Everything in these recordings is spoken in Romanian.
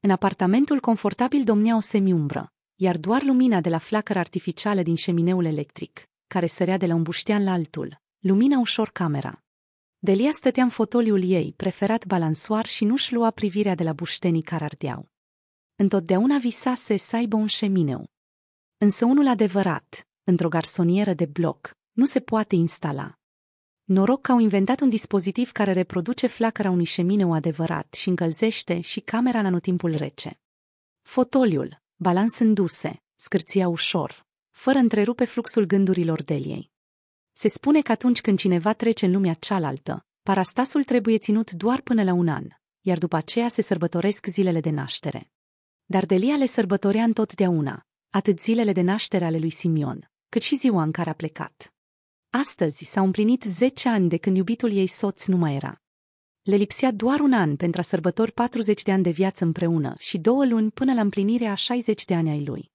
În apartamentul confortabil domnea o semiumbră, iar doar lumina de la flacără artificială din șemineul electric, care sărea de la un buștean la altul, lumina ușor camera. Delia stătea în fotoliul ei, preferat balansoar și nu-și lua privirea de la buștenii care ardeau. Întotdeauna visase să aibă un șemineu. Însă unul adevărat, într-o garsonieră de bloc, nu se poate instala. Noroc că au inventat un dispozitiv care reproduce flacăra unui șemineu adevărat și încălzește și camera în timpul rece. Fotoliul, balansându-se, scârția ușor, fără întrerupe fluxul gândurilor Deliei. Se spune că atunci când cineva trece în lumea cealaltă, parastasul trebuie ținut doar până la un an, iar după aceea se sărbătoresc zilele de naștere. Dar Delia le sărbătorea întotdeauna, atât zilele de naștere ale lui Simion, cât și ziua în care a plecat. Astăzi s-au împlinit 10 ani de când iubitul ei soț nu mai era. Le lipsea doar un an pentru a sărbători 40 de ani de viață împreună și două luni până la împlinirea 60 de ani ai lui.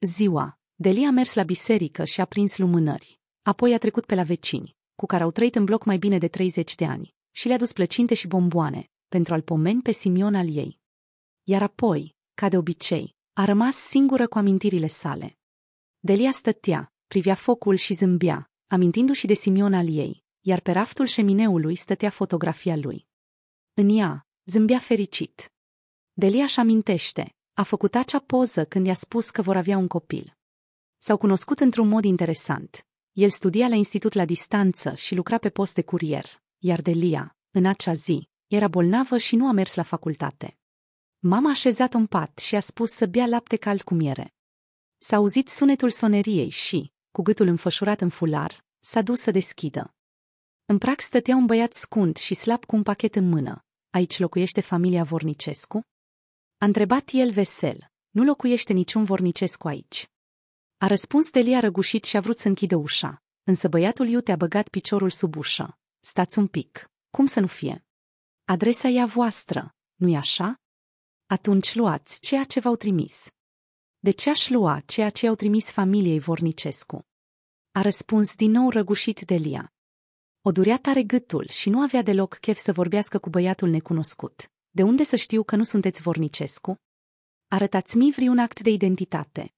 Ziua, Delia a mers la biserică și a prins lumânări, apoi a trecut pe la vecini, cu care au trăit în bloc mai bine de 30 de ani, și le-a dus plăcinte și bomboane, pentru a-l pomeni pe Simion al ei. Iar apoi, ca de obicei, a rămas singură cu amintirile sale. Delia stătea, privea focul și zâmbea, amintindu-și de Simion al ei, iar pe raftul șemineului stătea fotografia lui. În ea, zâmbea fericit. Delia își amintește, a făcut acea poză când i-a spus că vor avea un copil. S-au cunoscut într-un mod interesant. El studia la institut la distanță și lucra pe post de curier, iar Delia, în acea zi, era bolnavă și nu a mers la facultate. Mama a așezat în pat și a spus să bea lapte cald cu miere. S-a auzit sunetul soneriei și, cu gâtul înfășurat în fular, s-a dus să deschidă. În prag stătea un băiat scund și slab cu un pachet în mână. Aici locuiește familia Vornicescu? A întrebat el vesel. Nu locuiește niciun Vornicescu aici. A răspuns Delia răgușit și a vrut să închidă ușa, însă băiatul iute a băgat piciorul sub ușă. Stați un pic, cum să nu fie? Adresa e a voastră, nu-i așa? Atunci luați ceea ce v-au trimis. De ce aș lua ceea ce au trimis familiei Vornicescu? a răspuns din nou răgușit Delia. O durea tare gâtul și nu avea deloc chef să vorbească cu băiatul necunoscut. De unde să știu că nu sunteți Vornicescu? Arătați-mi vreun act de identitate.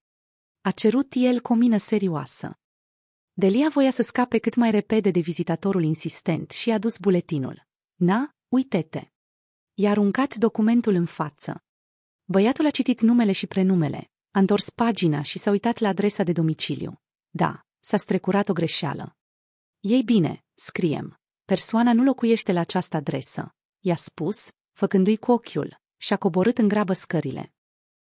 A cerut el cu o mină serioasă. Delia voia să scape cât mai repede de vizitatorul insistent și a dus buletinul. Na, uite-te! I-a aruncat documentul în față. Băiatul a citit numele și prenumele, a întors pagina și s-a uitat la adresa de domiciliu. Da, S-a strecurat o greșeală. Ei bine, scriem. Persoana nu locuiește la această adresă, i-a spus, făcându-i cu ochiul, și-a coborât în grabă scările.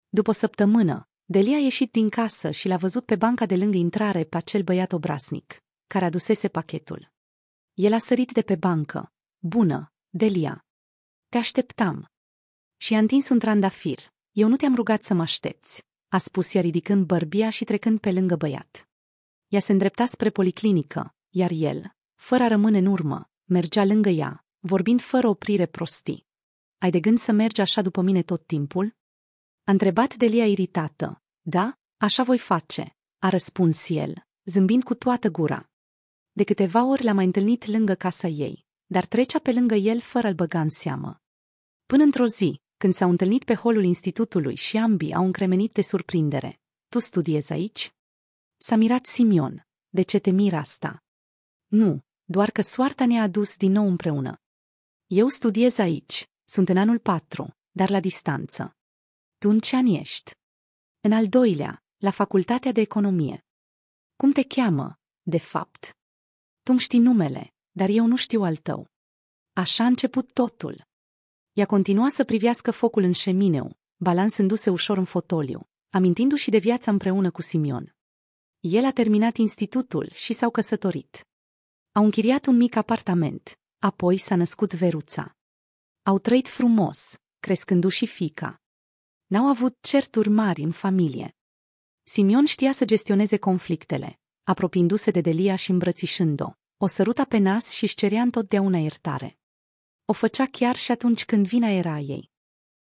După o săptămână, Delia a ieșit din casă și l-a văzut pe banca de lângă intrare pe acel băiat obraznic, care adusese pachetul. El a sărit de pe bancă. Bună, Delia! Te așteptam! Și a întins un trandafir. Eu nu te-am rugat să mă aștepți, a spus ea ridicând bărbia și trecând pe lângă băiat. Ea se îndrepta spre policlinică, iar el, fără a rămâne în urmă, mergea lângă ea, vorbind fără oprire prostii. Ai de gând să mergi așa după mine tot timpul? A întrebat Delia iritată. Da, așa voi face, a răspuns el, zâmbind cu toată gura. De câteva ori l-a mai întâlnit lângă casa ei, dar trecea pe lângă el fără a-l băga în seamă. Până într-o zi, când s-au întâlnit pe holul institutului și ambii au încremenit de surprindere. Tu studiezi aici? S-a mirat Simion. De ce te mira asta? Nu, doar că soarta ne-a adus din nou împreună. Eu studiez aici, sunt în anul patru, dar la distanță. Tu în ce an ești? În al doilea, la Facultatea de Economie. Cum te cheamă, de fapt? Tu știi numele, dar eu nu știu al tău. Așa a început totul. Ea continua să privească focul în șemineu, balansându-se ușor în fotoliu, amintindu-și de viața împreună cu Simion. El a terminat institutul și s-au căsătorit. Au închiriat un mic apartament, apoi s-a născut Veruța. Au trăit frumos, crescându-și fica. N-au avut certuri mari în familie. Simion știa să gestioneze conflictele, apropiindu-se de Delia și îmbrățișând-o. O săruta pe nas și își cerea întotdeauna iertare. O făcea chiar și atunci când vina era a ei.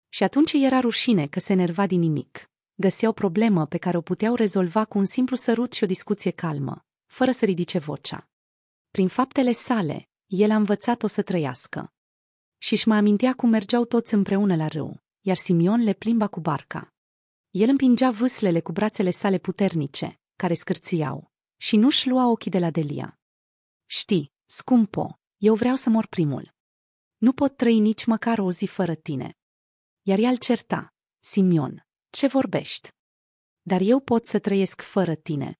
Și atunci era rușine că se enerva din nimic găseau problemă pe care o puteau rezolva cu un simplu sărut și o discuție calmă, fără să ridice vocea. Prin faptele sale, el a învățat-o să trăiască. Și își mai amintea cum mergeau toți împreună la râu, iar Simion le plimba cu barca. El împingea vâslele cu brațele sale puternice, care scârțiau, și nu-și lua ochii de la Delia. Știi, scumpo, eu vreau să mor primul. Nu pot trăi nici măcar o zi fără tine. Iar el certa, Simion, ce vorbești? Dar eu pot să trăiesc fără tine.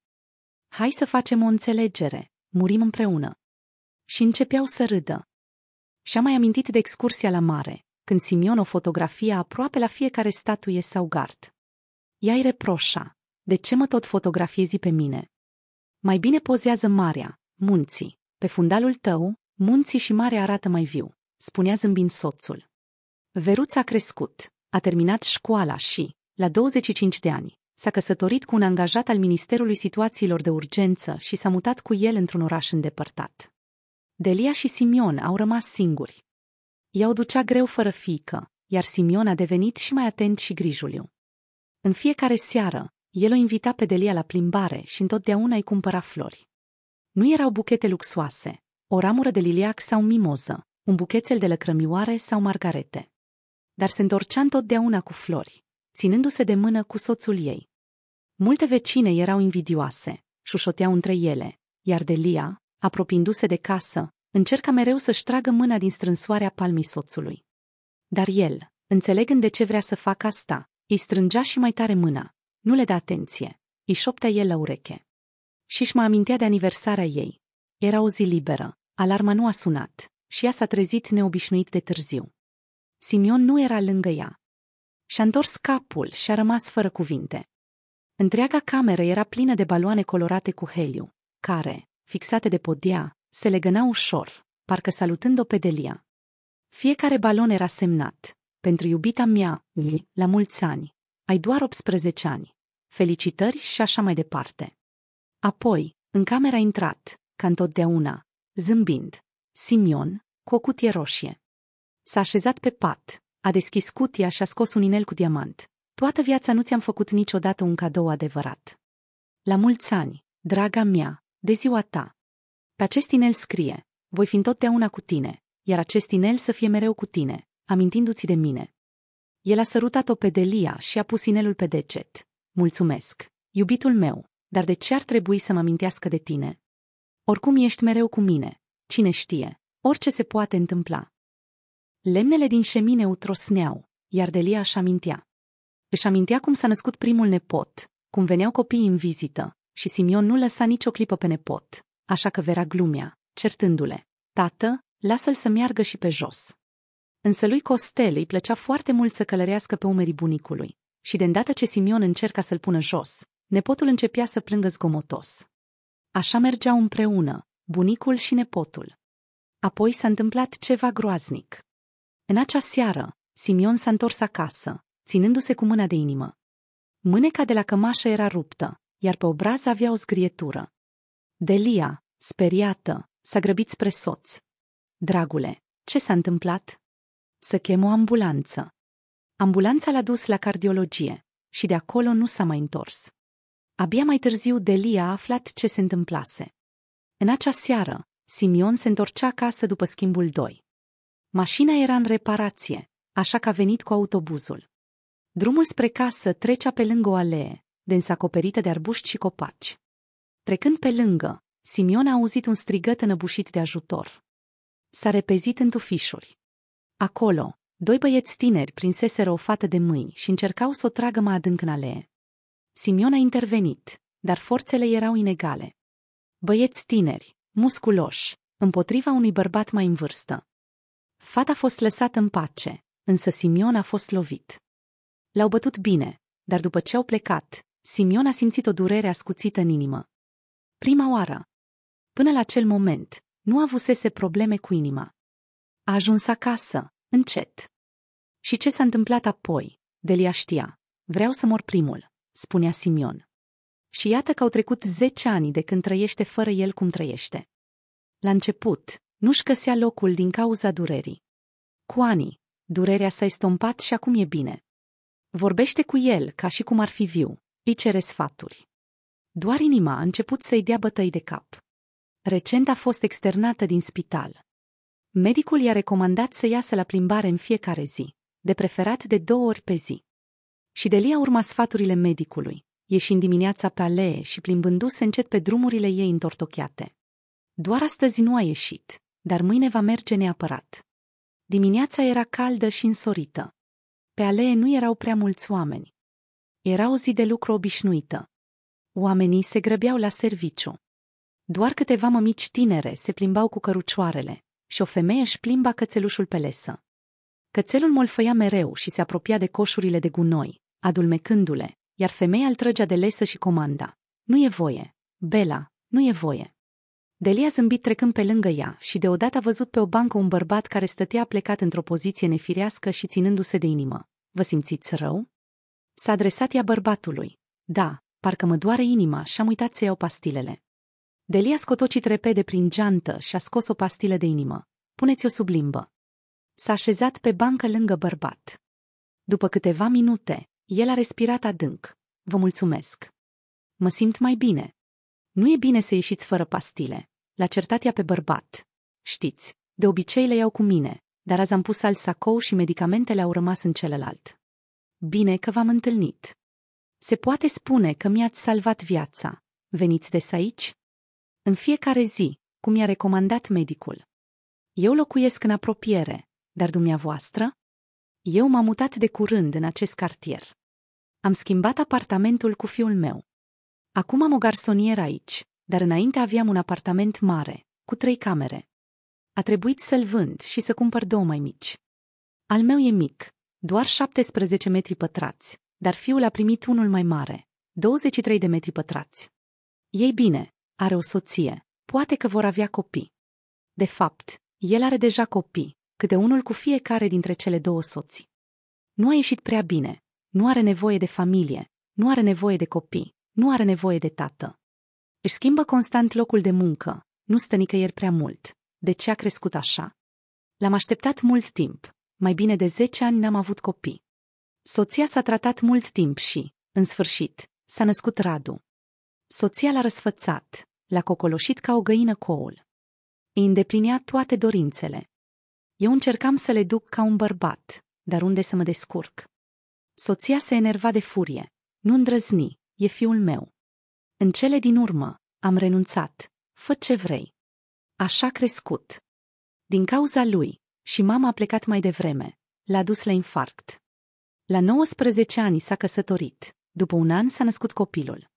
Hai să facem o înțelegere, murim împreună. Și începeau să râdă. Și-a mai amintit de excursia la mare, când Simion o fotografia aproape la fiecare statuie sau gard. Ea i reproșa, de ce mă tot fotografiezi pe mine? Mai bine pozează marea, munții, pe fundalul tău, munții și marea arată mai viu, spunea zâmbind soțul. Veruța a crescut, a terminat școala și, la 25 de ani, s-a căsătorit cu un angajat al Ministerului Situațiilor de Urgență și s-a mutat cu el într-un oraș îndepărtat. Delia și Simion au rămas singuri. Ea o ducea greu fără fică, iar Simion a devenit și mai atent și grijuliu. În fiecare seară, el o invita pe Delia la plimbare și întotdeauna îi cumpăra flori. Nu erau buchete luxoase, o ramură de liliac sau mimoză, un buchețel de lăcrămioare sau margarete. Dar se întorcea întotdeauna cu flori ținându-se de mână cu soțul ei. Multe vecine erau invidioase, șușoteau între ele, iar Delia, apropiindu-se de casă, încerca mereu să-și tragă mâna din strânsoarea palmii soțului. Dar el, înțelegând de ce vrea să facă asta, îi strângea și mai tare mâna, nu le da atenție, îi șoptea el la ureche. Și-și mă amintea de aniversarea ei. Era o zi liberă, alarma nu a sunat și ea s-a trezit neobișnuit de târziu. Simion nu era lângă ea, și-a întors capul și a rămas fără cuvinte. Întreaga cameră era plină de baloane colorate cu heliu, care, fixate de podea, se legăna ușor, parcă salutând-o pe Delia. Fiecare balon era semnat. Pentru iubita mea, la mulți ani. Ai doar 18 ani. Felicitări și așa mai departe. Apoi, în camera a intrat, ca întotdeauna, zâmbind, Simion, cu o cutie roșie. S-a așezat pe pat, a deschis cutia și a scos un inel cu diamant. Toată viața nu ți-am făcut niciodată un cadou adevărat. La mulți ani, draga mea, de ziua ta. Pe acest inel scrie, voi fi întotdeauna cu tine, iar acest inel să fie mereu cu tine, amintindu-ți de mine. El a sărutat-o pe Delia și a pus inelul pe deget. Mulțumesc, iubitul meu, dar de ce ar trebui să mă amintească de tine? Oricum ești mereu cu mine, cine știe, orice se poate întâmpla. Lemnele din șemine utrosneau, iar Delia își amintea. Își amintea cum s-a născut primul nepot, cum veneau copiii în vizită, și Simion nu lăsa nicio clipă pe nepot, așa că Vera glumea, certându-le. Tată, lasă-l să meargă și pe jos. Însă lui Costel îi plăcea foarte mult să călărească pe umerii bunicului și de îndată ce Simion încerca să-l pună jos, nepotul începea să plângă zgomotos. Așa mergeau împreună, bunicul și nepotul. Apoi s-a întâmplat ceva groaznic. În acea seară, Simion s-a întors acasă, ținându-se cu mâna de inimă. Mâneca de la cămașă era ruptă, iar pe obraz avea o zgrietură. Delia, speriată, s-a grăbit spre soț. Dragule, ce s-a întâmplat? Să chem o ambulanță. Ambulanța l-a dus la cardiologie și de acolo nu s-a mai întors. Abia mai târziu Delia a aflat ce se întâmplase. În acea seară, Simion se întorcea acasă după schimbul 2. Mașina era în reparație, așa că a venit cu autobuzul. Drumul spre casă trecea pe lângă o alee, dens acoperită de arbuști și copaci. Trecând pe lângă, Simion a auzit un strigăt înăbușit de ajutor. S-a repezit în tufișuri. Acolo, doi băieți tineri prinseseră o fată de mâini și încercau să o tragă mai adânc în alee. Simion a intervenit, dar forțele erau inegale. Băieți tineri, musculoși, împotriva unui bărbat mai în vârstă, Fata a fost lăsată în pace, însă Simion a fost lovit. L-au bătut bine, dar după ce au plecat, Simion a simțit o durere ascuțită în inimă. Prima oară. Până la acel moment, nu avusese probleme cu inima. A ajuns acasă, încet. Și ce s-a întâmplat apoi? Delia știa. Vreau să mor primul, spunea Simion. Și iată că au trecut zece ani de când trăiește fără el cum trăiește. La început, nu-și găsea locul din cauza durerii. Cu ani, durerea s-a estompat și acum e bine. Vorbește cu el ca și cum ar fi viu, îi cere sfaturi. Doar inima a început să-i dea bătăi de cap. Recent a fost externată din spital. Medicul i-a recomandat să iasă la plimbare în fiecare zi, de preferat de două ori pe zi. Și Delia urma sfaturile medicului, ieșind dimineața pe alee și plimbându-se încet pe drumurile ei întortocheate. Doar astăzi nu a ieșit, dar mâine va merge neapărat. Dimineața era caldă și însorită. Pe alee nu erau prea mulți oameni. Era o zi de lucru obișnuită. Oamenii se grăbeau la serviciu. Doar câteva mămici tinere se plimbau cu cărucioarele și o femeie își plimba cățelușul pe lesă. Cățelul molfăia mereu și se apropia de coșurile de gunoi, adulmecându-le, iar femeia îl trăgea de lesă și comanda. Nu e voie! Bela, nu e voie! Delia zâmbit trecând pe lângă ea și deodată a văzut pe o bancă un bărbat care stătea plecat într-o poziție nefirească și ținându-se de inimă. Vă simțiți rău? S-a adresat ea bărbatului. Da, parcă mă doare inima și am uitat să iau pastilele. Delia scotocit repede prin geantă și a scos o pastilă de inimă. Puneți-o sub limbă. S-a așezat pe bancă lângă bărbat. După câteva minute, el a respirat adânc. Vă mulțumesc. Mă simt mai bine. Nu e bine să ieșiți fără pastile. L-a certat ea pe bărbat. Știți, de obicei le iau cu mine, dar azi am pus alt sacou și medicamentele au rămas în celălalt. Bine că v-am întâlnit. Se poate spune că mi-ați salvat viața. Veniți des aici? În fiecare zi, cum mi-a recomandat medicul. Eu locuiesc în apropiere, dar dumneavoastră? Eu m-am mutat de curând în acest cartier. Am schimbat apartamentul cu fiul meu. Acum am o garsonieră aici, dar înainte aveam un apartament mare, cu trei camere. A trebuit să-l vând și să cumpăr două mai mici. Al meu e mic, doar 17 metri pătrați, dar fiul a primit unul mai mare, 23 de metri pătrați. Ei bine, are o soție, poate că vor avea copii. De fapt, el are deja copii, câte unul cu fiecare dintre cele două soții. Nu a ieșit prea bine, nu are nevoie de familie, nu are nevoie de copii, nu are nevoie de tată. Își schimbă constant locul de muncă, nu stă nicăieri prea mult. De ce a crescut așa? L-am așteptat mult timp. Mai bine de 10 ani n-am avut copii. Soția s-a tratat mult timp și, în sfârșit, s-a născut Radu. Soția l-a răsfățat, l-a cocoloșit ca o găină coul. Îi îndeplinea toate dorințele. Eu încercam să le duc ca un bărbat, dar unde să mă descurc? Soția se enerva de furie, nu îndrăzni, e fiul meu. În cele din urmă, am renunțat, fă ce vrei. Așa crescut. Din cauza lui, și mama a plecat mai devreme, l-a dus la infarct. La 19 ani s-a căsătorit, după un an s-a născut copilul.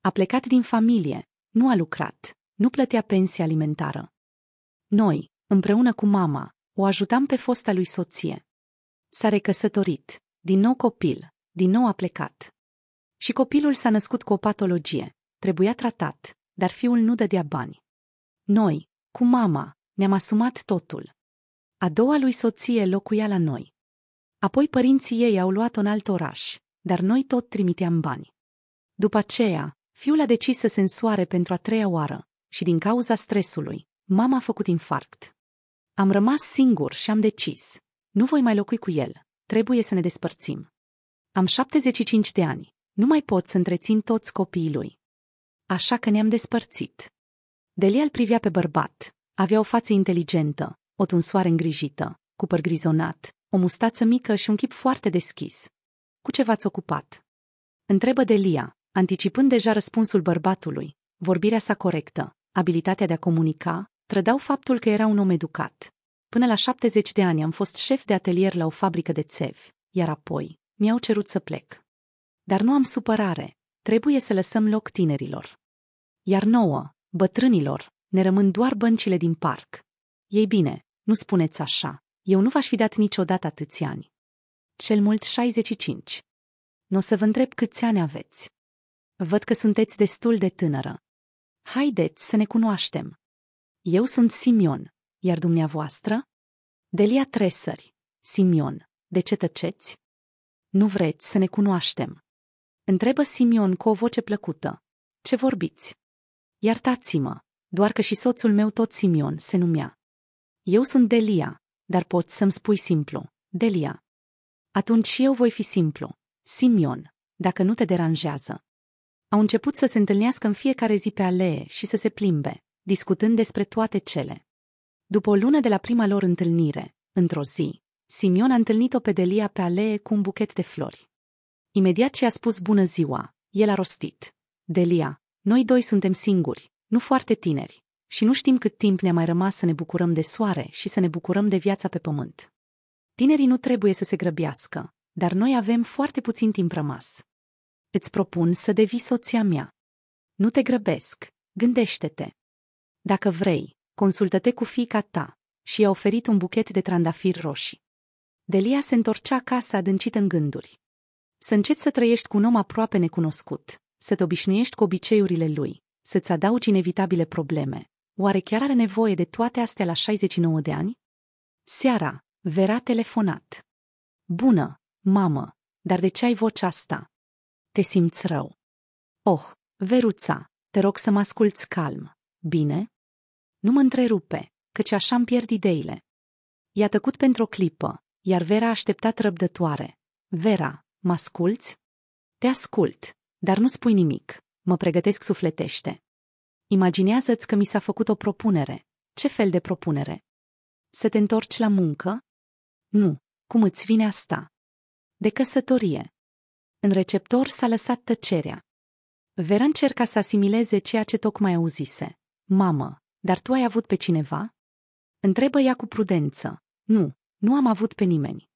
A plecat din familie, nu a lucrat, nu plătea pensie alimentară. Noi, împreună cu mama, o ajutam pe fosta lui soție. S-a recăsătorit, din nou copil, din nou a plecat. Și copilul s-a născut cu o patologie. Trebuia tratat, dar fiul nu dădea bani. Noi, cu mama, ne-am asumat totul. A doua lui soție locuia la noi. Apoi părinții ei au luat un alt oraș, dar noi tot trimiteam bani. După aceea, fiul a decis să se însoare pentru a treia oară și din cauza stresului, mama a făcut infarct. Am rămas singur și am decis. Nu voi mai locui cu el. Trebuie să ne despărțim. Am 75 de ani. Nu mai pot să întrețin toți copiii lui. Așa că ne-am despărțit. Delia îl privea pe bărbat. Avea o față inteligentă, o tunsoare îngrijită, cu păr grizonat, o mustață mică și un chip foarte deschis. Cu ce v-ați ocupat? Întrebă Delia, anticipând deja răspunsul bărbatului, vorbirea sa corectă, abilitatea de a comunica, trădau faptul că era un om educat. Până la 70 de ani am fost șef de atelier la o fabrică de țevi, iar apoi mi-au cerut să plec. Dar nu am supărare, trebuie să lăsăm loc tinerilor. Iar nouă, bătrânilor, ne rămân doar băncile din parc. Ei bine, nu spuneți așa, eu nu v-aș fi dat niciodată atâți ani. Cel mult 65. Nu o să vă întreb câți ani aveți. Văd că sunteți destul de tânără. Haideți să ne cunoaștem. Eu sunt Simion, iar dumneavoastră? Delia Tresări. Simion, de ce tăceți? Nu vreți să ne cunoaștem. Întrebă Simion cu o voce plăcută. Ce vorbiți? iartați mă doar că și soțul meu tot Simion se numea. Eu sunt Delia, dar pot să-mi spui simplu, Delia. Atunci și eu voi fi simplu, Simion, dacă nu te deranjează. Au început să se întâlnească în fiecare zi pe alee și să se plimbe, discutând despre toate cele. După o lună de la prima lor întâlnire, într-o zi, Simion a întâlnit-o pe Delia pe alee cu un buchet de flori. Imediat ce a spus bună ziua, el a rostit. Delia, noi doi suntem singuri, nu foarte tineri, și nu știm cât timp ne-a mai rămas să ne bucurăm de soare și să ne bucurăm de viața pe pământ. Tinerii nu trebuie să se grăbească, dar noi avem foarte puțin timp rămas. Îți propun să devii soția mea. Nu te grăbesc, gândește-te. Dacă vrei, consultă-te cu fiica ta și i-a oferit un buchet de trandafiri roșii. Delia se întorcea acasă adâncită în gânduri. Să înceți să trăiești cu un om aproape necunoscut, să te obișnuiești cu obiceiurile lui, să-ți adaugi inevitabile probleme. Oare chiar are nevoie de toate astea la 69 de ani? Seara, Vera telefonat. Bună, mamă, dar de ce ai vocea asta? Te simți rău. Oh, Veruța, te rog să mă asculți calm. Bine? Nu mă întrerupe, căci așa îmi pierd ideile. I-a tăcut pentru o clipă, iar Vera a așteptat răbdătoare. Vera, Mă asculți? Te ascult, dar nu spui nimic. Mă pregătesc sufletește. Imaginează-ți că mi s-a făcut o propunere. Ce fel de propunere? Să te întorci la muncă? Nu. Cum îți vine asta? De căsătorie. În receptor s-a lăsat tăcerea. Vera încerca să asimileze ceea ce tocmai auzise. Mamă, dar tu ai avut pe cineva? Întrebă ea cu prudență. Nu, nu am avut pe nimeni.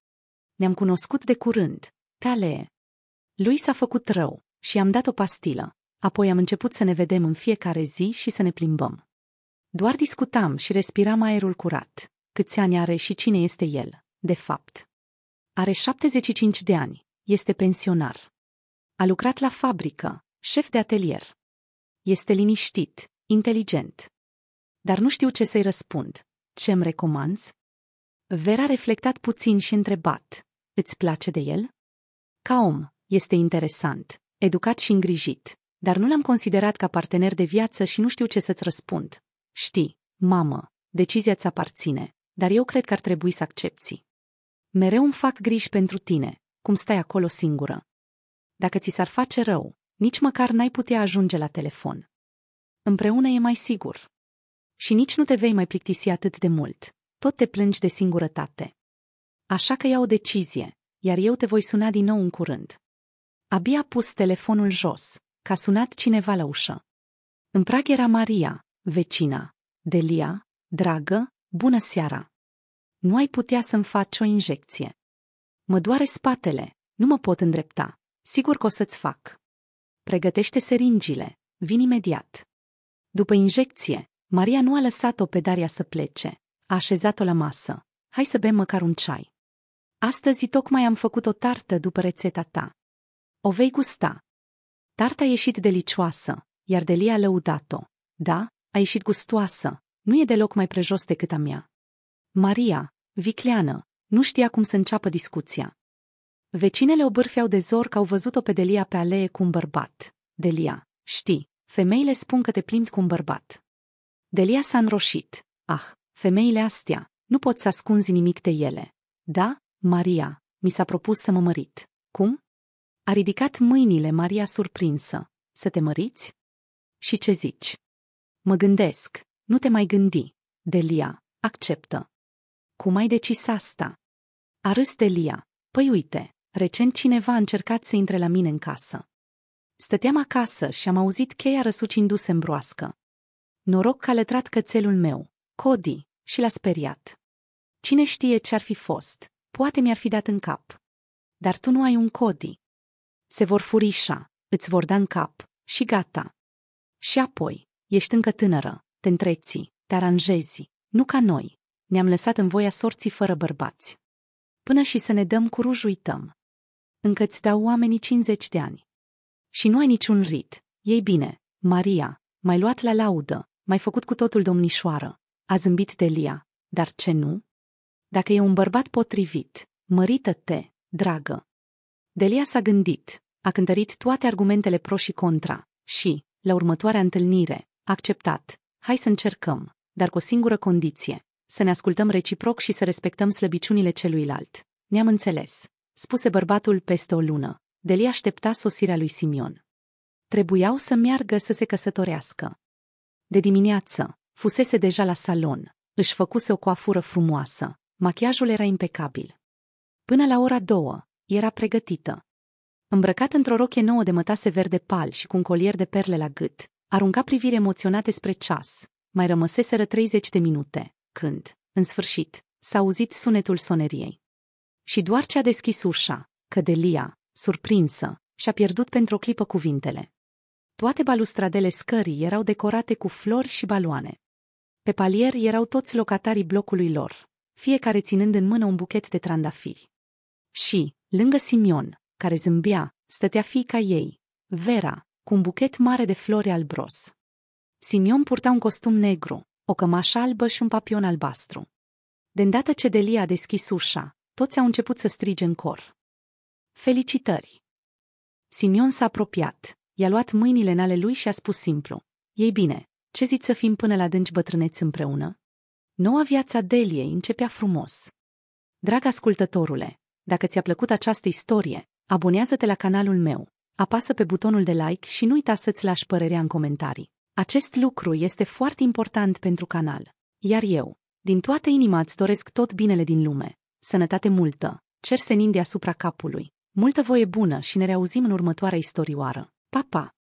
Ne-am cunoscut de curând, Cale. Lui s-a făcut rău și am dat o pastilă, apoi am început să ne vedem în fiecare zi și să ne plimbăm. Doar discutam și respiram aerul curat, câți ani are și cine este el, de fapt. Are 75 de ani, este pensionar. A lucrat la fabrică, șef de atelier. Este liniștit, inteligent. Dar nu știu ce să-i răspund. Ce-mi recomanzi? Vera a reflectat puțin și întrebat. Îți place de el? Ca om, este interesant, educat și îngrijit, dar nu l-am considerat ca partener de viață și nu știu ce să-ți răspund. Știi, mamă, decizia ți aparține, dar eu cred că ar trebui să accepti. Mereu îmi fac griji pentru tine, cum stai acolo singură. Dacă ți s-ar face rău, nici măcar n-ai putea ajunge la telefon. Împreună e mai sigur. Și nici nu te vei mai plictisi atât de mult. Tot te plângi de singurătate. Așa că ia o decizie, iar eu te voi suna din nou în curând. Abia pus telefonul jos, ca sunat cineva la ușă. În prag era Maria, vecina. Delia, dragă, bună seara. Nu ai putea să-mi faci o injecție. Mă doare spatele, nu mă pot îndrepta. Sigur că o să-ți fac. Pregătește seringile, vin imediat. După injecție, Maria nu a lăsat-o pe Daria să plece. A așezat-o la masă. Hai să bem măcar un ceai. Astăzi tocmai am făcut o tartă după rețeta ta. O vei gusta. Tarta a ieșit delicioasă, iar Delia a lăudat-o. Da, a ieșit gustoasă, nu e deloc mai prejos decât a mea. Maria, vicleană, nu știa cum să înceapă discuția. Vecinele o bârfeau de zor că au văzut-o pe Delia pe alee cu un bărbat. Delia, știi, femeile spun că te plimbi cu un bărbat. Delia s-a înroșit. Ah, femeile astea, nu poți să ascunzi nimic de ele. Da, Maria, mi s-a propus să mă mărit. Cum? A ridicat mâinile Maria surprinsă. Să te măriți? Și ce zici? Mă gândesc, nu te mai gândi. Delia, acceptă. Cum ai decis asta? A râs Delia. Păi uite, recent cineva a încercat să intre la mine în casă. Stăteam acasă și am auzit cheia răsucindu-se în broască. Noroc că a lătrat cățelul meu, Cody, și l-a speriat. Cine știe ce ar fi fost? Poate mi-ar fi dat în cap. Dar tu nu ai un codi. Se vor furișa, îți vor da în cap și gata. Și apoi, ești încă tânără, te întreții, te aranjezi, nu ca noi. Ne-am lăsat în voia sorții fără bărbați. Până și să ne dăm cu ruj uităm. Încă ți dau oamenii 50 de ani. Și nu ai niciun rit. Ei bine, Maria, mai luat la laudă, mai făcut cu totul domnișoară. A zâmbit Delia, dar ce nu? Dacă e un bărbat potrivit, mărită-te, dragă. Delia s-a gândit, a cântărit toate argumentele pro și contra și, la următoarea întâlnire, a acceptat. Hai să încercăm, dar cu o singură condiție. Să ne ascultăm reciproc și să respectăm slăbiciunile celuilalt. Ne-am înțeles, spuse bărbatul peste o lună. Delia aștepta sosirea lui Simion. Trebuiau să meargă să se căsătorească. De dimineață, fusese deja la salon, își făcuse o coafură frumoasă, Machiajul era impecabil. Până la ora două, era pregătită. Îmbrăcat într-o rochie nouă de mătase verde pal și cu un colier de perle la gât, arunca privire emoționate spre ceas. Mai rămăseseră 30 de minute, când, în sfârșit, s-a auzit sunetul soneriei. Și doar ce a deschis ușa, că Delia, surprinsă, și-a pierdut pentru o clipă cuvintele. Toate balustradele scării erau decorate cu flori și baloane. Pe palier erau toți locatarii blocului lor, fiecare ținând în mână un buchet de trandafiri. Și, lângă Simion, care zâmbea, stătea fiica ei, Vera, cu un buchet mare de flori albros. Simion purta un costum negru, o cămașă albă și un papion albastru. De îndată ce Delia a deschis ușa, toți au început să strige în cor. Felicitări! Simion s-a apropiat, i-a luat mâinile în ale lui și a spus simplu. Ei bine, ce zici să fim până la dânci bătrâneți împreună? Noua viața Deliei începea frumos. Drag ascultătorule, dacă ți-a plăcut această istorie, abonează-te la canalul meu, apasă pe butonul de like și nu uita să-ți lași părerea în comentarii. Acest lucru este foarte important pentru canal. Iar eu, din toată inima îți doresc tot binele din lume, sănătate multă, cer senin deasupra capului, multă voie bună și ne reauzim în următoarea istorioară. Pa, pa!